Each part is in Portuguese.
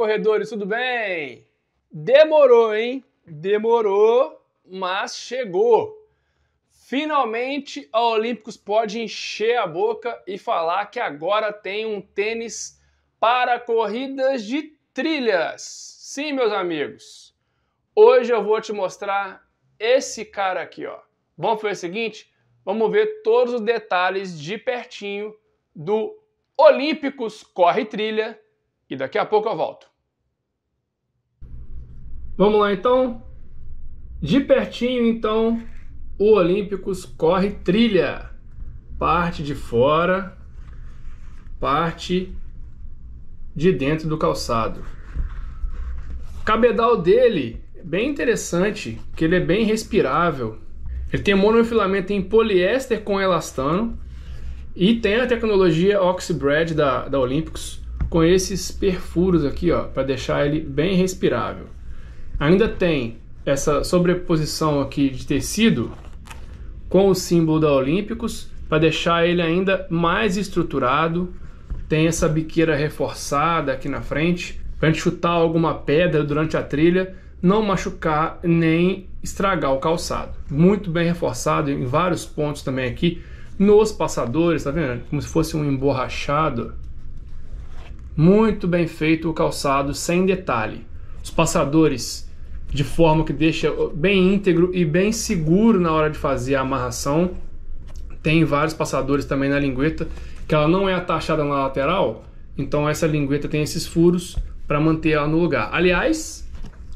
corredores, tudo bem? Demorou, hein? Demorou, mas chegou. Finalmente a Olímpicos pode encher a boca e falar que agora tem um tênis para corridas de trilhas. Sim, meus amigos. Hoje eu vou te mostrar esse cara aqui, ó. Vamos fazer o seguinte? Vamos ver todos os detalhes de pertinho do Olímpicos Corre Trilha e daqui a pouco eu volto. Vamos lá então. De pertinho então, o Olímpicos corre trilha. Parte de fora, parte de dentro do calçado. Cabedal dele bem interessante, que ele é bem respirável. Ele tem monofilamento em poliéster com elastano e tem a tecnologia Oxybread da, da Olympics com esses perfuros aqui, ó, para deixar ele bem respirável ainda tem essa sobreposição aqui de tecido com o símbolo da Olímpicos para deixar ele ainda mais estruturado. Tem essa biqueira reforçada aqui na frente para a gente chutar alguma pedra durante a trilha, não machucar nem estragar o calçado. Muito bem reforçado em vários pontos também aqui nos passadores, tá vendo? Como se fosse um emborrachado. Muito bem feito o calçado, sem detalhe. Os passadores de forma que deixa bem íntegro e bem seguro na hora de fazer a amarração. Tem vários passadores também na lingueta, que ela não é atachada na lateral, então essa lingueta tem esses furos para manter ela no lugar. Aliás,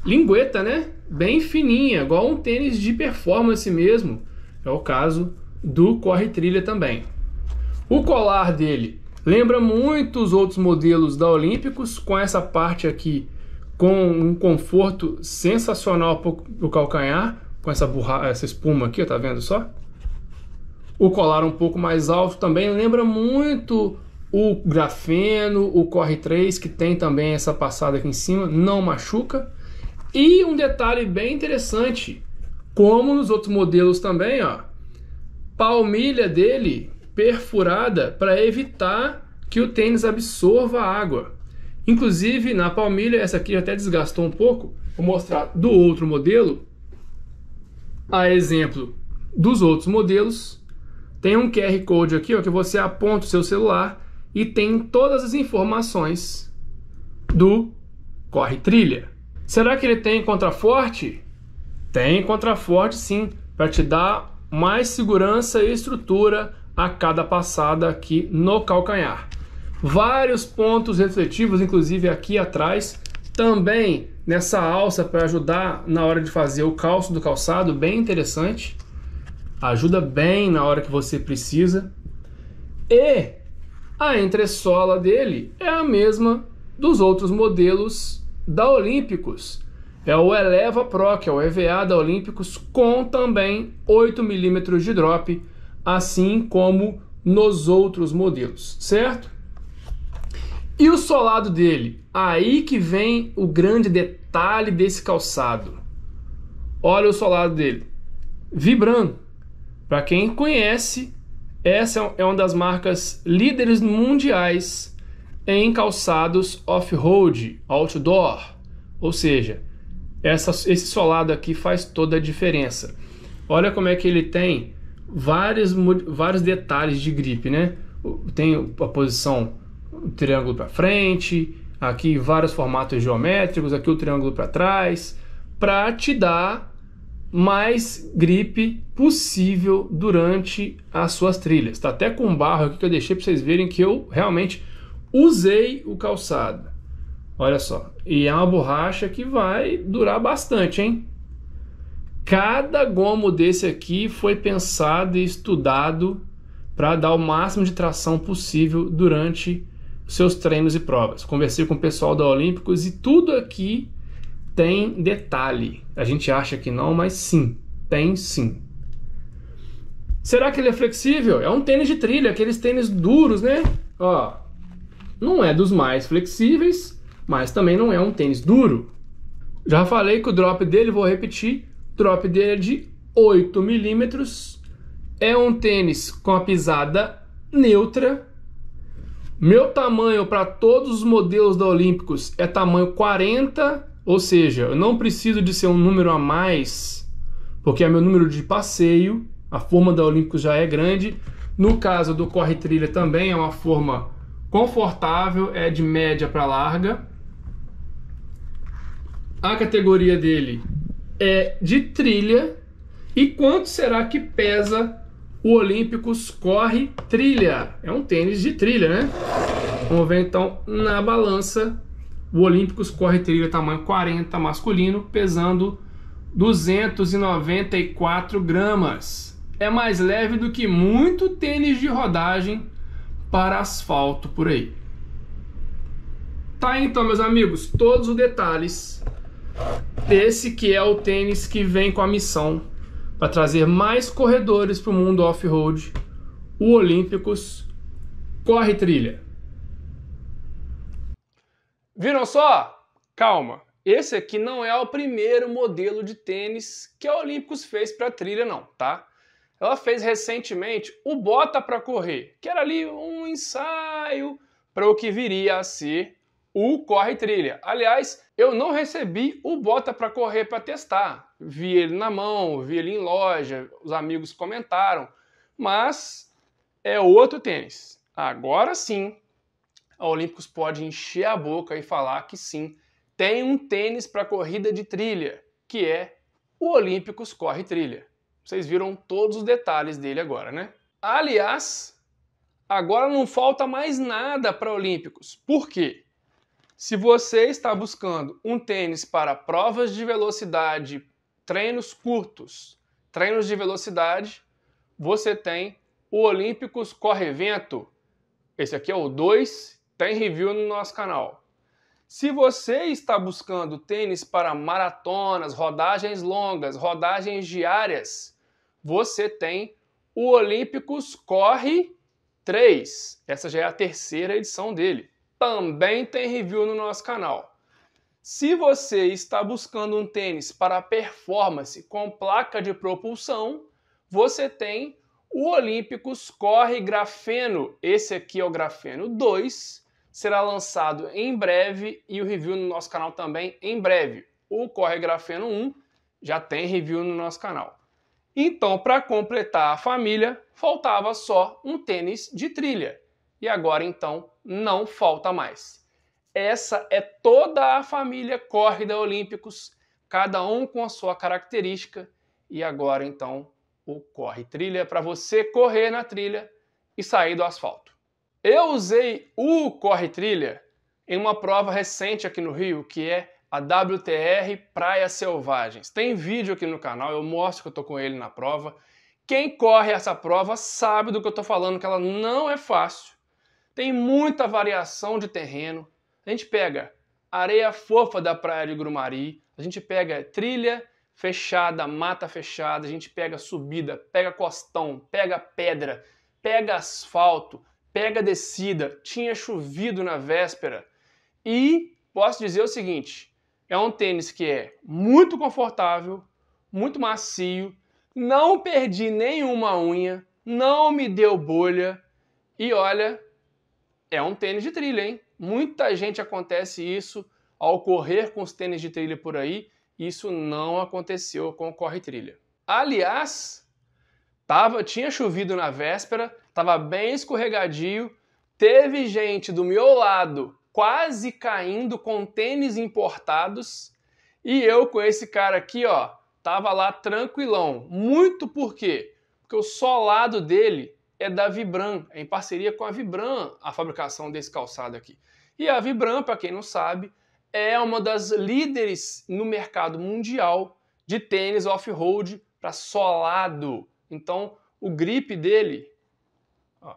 lingueta, né? Bem fininha, igual um tênis de performance mesmo. É o caso do Corre Trilha também. O colar dele lembra muito os outros modelos da Olímpicos, com essa parte aqui com um conforto sensacional para o calcanhar, com essa, burra, essa espuma aqui, tá vendo só? O colar um pouco mais alto também lembra muito o grafeno, o Corre 3, que tem também essa passada aqui em cima, não machuca. E um detalhe bem interessante, como nos outros modelos também, ó, palmilha dele perfurada para evitar que o tênis absorva água. Inclusive, na palmilha, essa aqui até desgastou um pouco. Vou mostrar do outro modelo. A exemplo dos outros modelos. Tem um QR Code aqui ó, que você aponta o seu celular e tem todas as informações do corre trilha. Será que ele tem contraforte? Tem contraforte sim, para te dar mais segurança e estrutura a cada passada aqui no calcanhar vários pontos refletivos, inclusive aqui atrás, também nessa alça para ajudar na hora de fazer o calço do calçado, bem interessante. Ajuda bem na hora que você precisa. E a entressola dele é a mesma dos outros modelos da Olímpicos. É o Eleva Pro, que é o EVA da Olímpicos, com também 8 milímetros de drop, assim como nos outros modelos, certo? E o solado dele? Aí que vem o grande detalhe desse calçado. Olha o solado dele. Vibram. Para quem conhece, essa é uma das marcas líderes mundiais em calçados off-road, outdoor. Ou seja, essa, esse solado aqui faz toda a diferença. Olha como é que ele tem vários, vários detalhes de grip né? Tem a posição o triângulo para frente, aqui vários formatos geométricos, aqui o triângulo para trás, para te dar mais gripe possível durante as suas trilhas. Está até com barro aqui que eu deixei para vocês verem que eu realmente usei o calçado. Olha só, e é uma borracha que vai durar bastante, hein? Cada gomo desse aqui foi pensado e estudado para dar o máximo de tração possível durante seus treinos e provas. Conversei com o pessoal da Olímpicos e tudo aqui tem detalhe. A gente acha que não, mas sim, tem sim. Será que ele é flexível? É um tênis de trilha, aqueles tênis duros, né? Ó, não é dos mais flexíveis, mas também não é um tênis duro. Já falei que o drop dele, vou repetir, o drop dele é de 8 milímetros. É um tênis com a pisada neutra, meu tamanho para todos os modelos da Olímpicos é tamanho 40, ou seja, eu não preciso de ser um número a mais, porque é meu número de passeio, a forma da Olímpicos já é grande. No caso do corre trilha também é uma forma confortável, é de média para larga. A categoria dele é de trilha. E quanto será que pesa o Olímpicos Corre Trilha. É um tênis de trilha, né? Vamos ver então na balança. O Olímpicos Corre Trilha tamanho 40 masculino, pesando 294 gramas. É mais leve do que muito tênis de rodagem para asfalto por aí. Tá então, meus amigos, todos os detalhes desse que é o tênis que vem com a missão para trazer mais corredores para o mundo off-road, o Olímpicos corre trilha. Viram só? Calma, esse aqui não é o primeiro modelo de tênis que a Olímpicos fez para trilha não, tá? Ela fez recentemente o Bota para Correr, que era ali um ensaio para o que viria a ser o Corre Trilha. Aliás, eu não recebi o Bota para correr para testar. Vi ele na mão, vi ele em loja, os amigos comentaram, mas é outro tênis. Agora sim, a Olímpicos pode encher a boca e falar que sim, tem um tênis para corrida de trilha, que é o Olímpicos Corre Trilha. Vocês viram todos os detalhes dele agora, né? Aliás, agora não falta mais nada para Olímpicos. Por quê? Se você está buscando um tênis para provas de velocidade, treinos curtos, treinos de velocidade, você tem o Olímpicos Correvento. Esse aqui é o 2, tem review no nosso canal. Se você está buscando tênis para maratonas, rodagens longas, rodagens diárias, você tem o Olímpicos Corre 3. Essa já é a terceira edição dele também tem review no nosso canal. Se você está buscando um tênis para performance com placa de propulsão, você tem o Olímpicos Corre Grafeno. Esse aqui é o Grafeno 2, será lançado em breve e o review no nosso canal também em breve. O Corre Grafeno 1 já tem review no nosso canal. Então, para completar a família, faltava só um tênis de trilha e agora então não falta mais. Essa é toda a família Corrida Olímpicos, cada um com a sua característica, e agora então o Corre Trilha é para você correr na trilha e sair do asfalto. Eu usei o Corre Trilha em uma prova recente aqui no Rio, que é a WTR Praia Selvagens. Tem vídeo aqui no canal, eu mostro que eu tô com ele na prova. Quem corre essa prova sabe do que eu tô falando, que ela não é fácil. Tem muita variação de terreno. A gente pega areia fofa da praia de Grumari, a gente pega trilha fechada, mata fechada, a gente pega subida, pega costão, pega pedra, pega asfalto, pega descida. Tinha chovido na véspera. E posso dizer o seguinte: é um tênis que é muito confortável, muito macio, não perdi nenhuma unha, não me deu bolha e olha, é um tênis de trilha, hein? Muita gente acontece isso ao correr com os tênis de trilha por aí. Isso não aconteceu com o corre-trilha. Aliás, tava, tinha chovido na véspera, estava bem escorregadio, teve gente do meu lado quase caindo com tênis importados e eu com esse cara aqui, ó, tava lá tranquilão. Muito por quê? Porque o solado dele é da Vibram, é em parceria com a Vibram a fabricação desse calçado aqui. E a Vibram, para quem não sabe, é uma das líderes no mercado mundial de tênis off-road para solado. Então, o grip dele ó,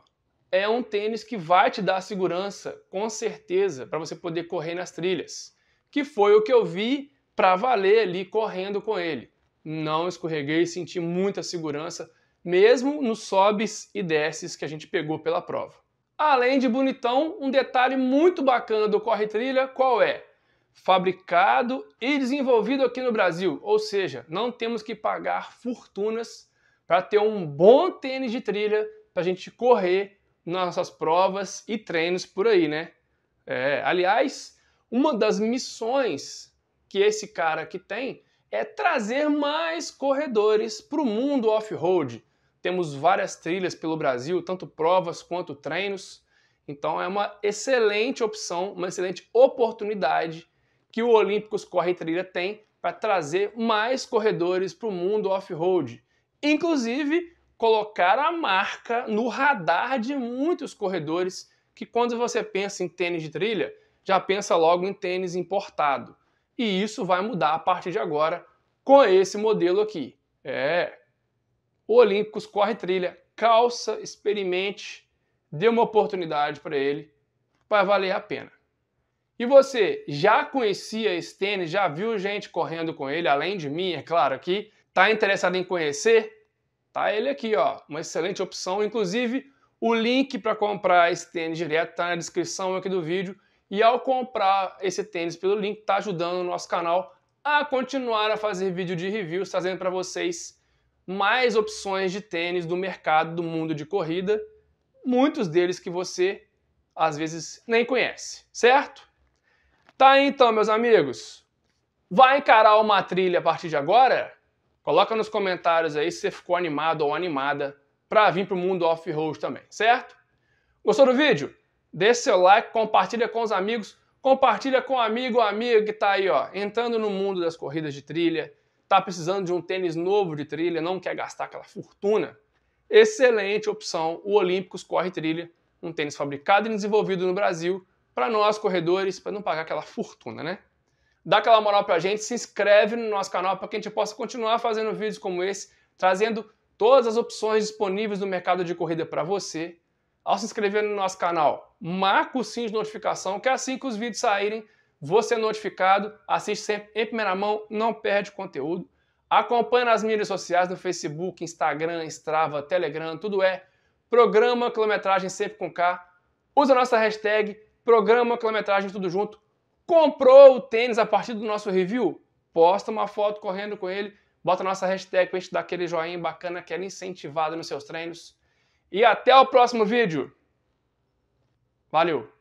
é um tênis que vai te dar segurança, com certeza, para você poder correr nas trilhas. Que foi o que eu vi para valer ali correndo com ele. Não escorreguei, senti muita segurança, mesmo nos sobes e desces que a gente pegou pela prova. Além de bonitão, um detalhe muito bacana do Corre Trilha, qual é? Fabricado e desenvolvido aqui no Brasil, ou seja, não temos que pagar fortunas para ter um bom tênis de trilha para a gente correr nossas provas e treinos por aí, né? É, aliás, uma das missões que esse cara aqui tem é trazer mais corredores para o mundo off-road, temos várias trilhas pelo Brasil, tanto provas quanto treinos. Então é uma excelente opção, uma excelente oportunidade que o Olímpicos Corre e Trilha tem para trazer mais corredores para o mundo off-road. Inclusive, colocar a marca no radar de muitos corredores que quando você pensa em tênis de trilha, já pensa logo em tênis importado. E isso vai mudar a partir de agora com esse modelo aqui. É, Olímpicos Corre Trilha. Calça, experimente, dê uma oportunidade para ele, vai valer a pena. E você já conhecia esse tênis? Já viu gente correndo com ele, além de mim, é claro aqui? Tá interessado em conhecer? Tá ele aqui, ó, uma excelente opção. Inclusive, o link para comprar esse tênis direto está na descrição aqui do vídeo. E ao comprar esse tênis pelo link, está ajudando o nosso canal a continuar a fazer vídeo de reviews, trazendo para vocês mais opções de tênis do mercado do mundo de corrida, muitos deles que você às vezes nem conhece, certo? Tá aí então, meus amigos. Vai encarar uma trilha a partir de agora? Coloca nos comentários aí se você ficou animado ou animada para vir para o mundo off-road também, certo? Gostou do vídeo? Deixe seu like, compartilha com os amigos, compartilha com um amigo ou amiga que está aí, ó, entrando no mundo das corridas de trilha, está precisando de um tênis novo de trilha, não quer gastar aquela fortuna, excelente opção o Olímpicos Corre Trilha, um tênis fabricado e desenvolvido no Brasil para nós corredores, para não pagar aquela fortuna, né? Dá aquela moral para a gente, se inscreve no nosso canal para que a gente possa continuar fazendo vídeos como esse, trazendo todas as opções disponíveis no mercado de corrida para você. Ao se inscrever no nosso canal, marca o sininho de notificação, que é assim que os vídeos saírem, você é notificado, assiste sempre em primeira mão, não perde conteúdo. Acompanhe nas mídias sociais, no Facebook, Instagram, Strava, Telegram, tudo é Programa Quilometragem Sempre com K. Usa a nossa hashtag Programa Quilometragem Tudo Junto. Comprou o tênis a partir do nosso review? Posta uma foto correndo com ele, bota a nossa hashtag a gente dar aquele joinha bacana, aquela é incentivada nos seus treinos. E até o próximo vídeo. Valeu!